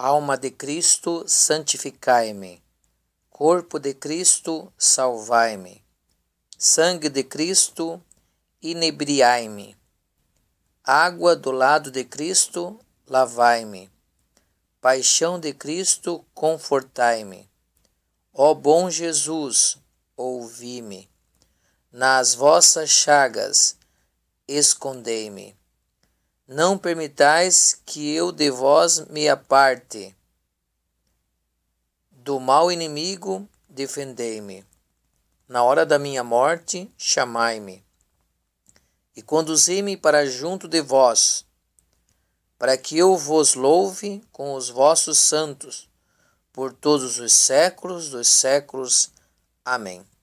Alma de Cristo, santificai-me. Corpo de Cristo, salvai-me. Sangue de Cristo, inebriai-me. Água do lado de Cristo, lavai-me. Paixão de Cristo, confortai-me. Ó bom Jesus, ouvi-me. Nas vossas chagas, escondei-me não permitais que eu de vós me aparte. Do mal inimigo, defendei-me. Na hora da minha morte, chamai-me. E conduzi-me para junto de vós, para que eu vos louve com os vossos santos, por todos os séculos dos séculos. Amém.